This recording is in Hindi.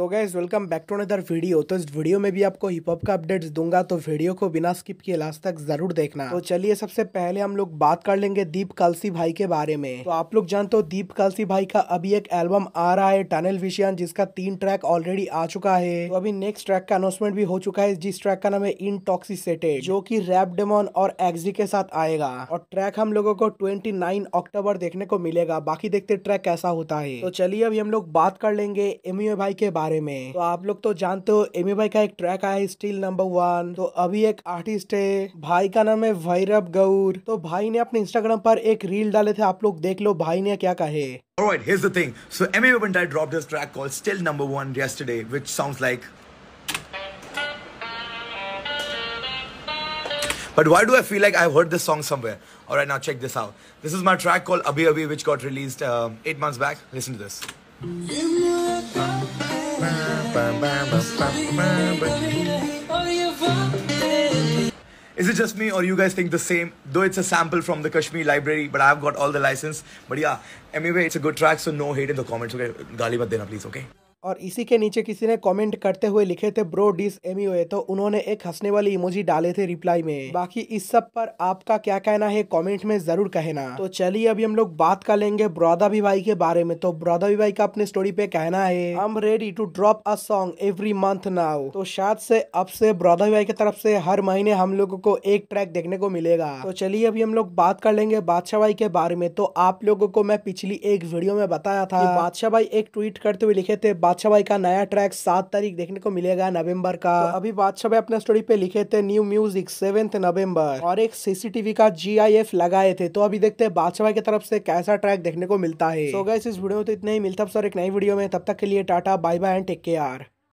So guys welcome back to another video तो इस वीडियो में भी आपको हिप हॉप का अपडेट्स दूंगा तो वीडियो को बिना स्किप किए लास्ट तक जरूर देखना तो चलिए सबसे पहले हम लोग बात कर लेंगे दीप कालसी भाई के बारे में तो आप लोग जानते हो दीप कालसी भाई का अभी एक एल्बम आ रहा है टनल विशियन जिसका तीन ट्रैक ऑलरेडी आ चुका है तो अभी नेक्स्ट ट्रैक का अनाउंसमेंट भी हो चुका है जिस ट्रैक का नाम है इनटॉक्सिसेटेड जो की रैप डेमोन और एक्जी के साथ आएगा और ट्रैक हम लोगों को ट्वेंटी अक्टूबर देखने को मिलेगा बाकी देखते ट्रैक कैसा होता है तो चलिए अभी हम लोग बात कर लेंगे एमयू भाई के बारे बारे में तो आप लोग तो जानते हो एमी भाई का एक ट्रैक आया स्टील नंबर वन तो अभी एक आर्टिस्ट है भाई का नाम है भैरव गौर तो भाई ने अपने इंस्टाग्राम पर एक रील डाले थे आप लोग देख लो भाई ने क्या कहे Alright, here's the thing. So Emmy Ubuntai dropped his track called Still Number One yesterday, which sounds like But why do I feel like I've heard this song somewhere? All right, now check this out. This is my track called Abhi Abhi, which got released uh, eight months back. Listen to this. Mm -hmm. Is it just me or you guys think the same? Though it's a sample from the Kashmir library, but I've got all the license. But yeah, anyway, it's a good track, so no hate in the comments, okay? Gali mat dena, please, okay? और इसी के नीचे किसी ने कमेंट करते हुए लिखे थे ब्रो डिस एम तो उन्होंने एक हंसने वाली इमोजी डाले थे रिप्लाई में बाकी इस सब पर आपका क्या कहना है कमेंट में जरूर कहना तो चलिए अभी हम लोग बात कर लेंगे ब्रौदाभी भाई के बारे में तो ब्रौदाभी भाई का अपने स्टोरी पे कहना है I am ready to drop a song every month now तो शायद से अब से ब्रौदाभी भाई की तरफ से हर महीने हम लोगो को एक ट्रैक देखने को मिलेगा तो चलिए अभी हम लोग बात कर लेंगे बादशाह भाई के बारे में तो आप लोगों को मैं पिछली एक वीडियो में बताया था बादशाह भाई एक ट्वीट करते हुए लिखे थे बादशाह भाई का नया ट्रैक सात तारीख देखने को मिलेगा नवंबर का तो अभी बादशाह भाई अपने स्टोरी पे लिखे थे न्यू म्यूजिक सेवेंथ नवंबर और एक सीसीटीवी का जीआईएफ लगाए थे तो अभी देखते हैं बादशाह भाई की तरफ से कैसा ट्रैक देखने को मिलता है तो इस वीडियो में तो इतना ही मिलता है सर एक नई वीडियो में तब तक के लिए tata bye bye and take care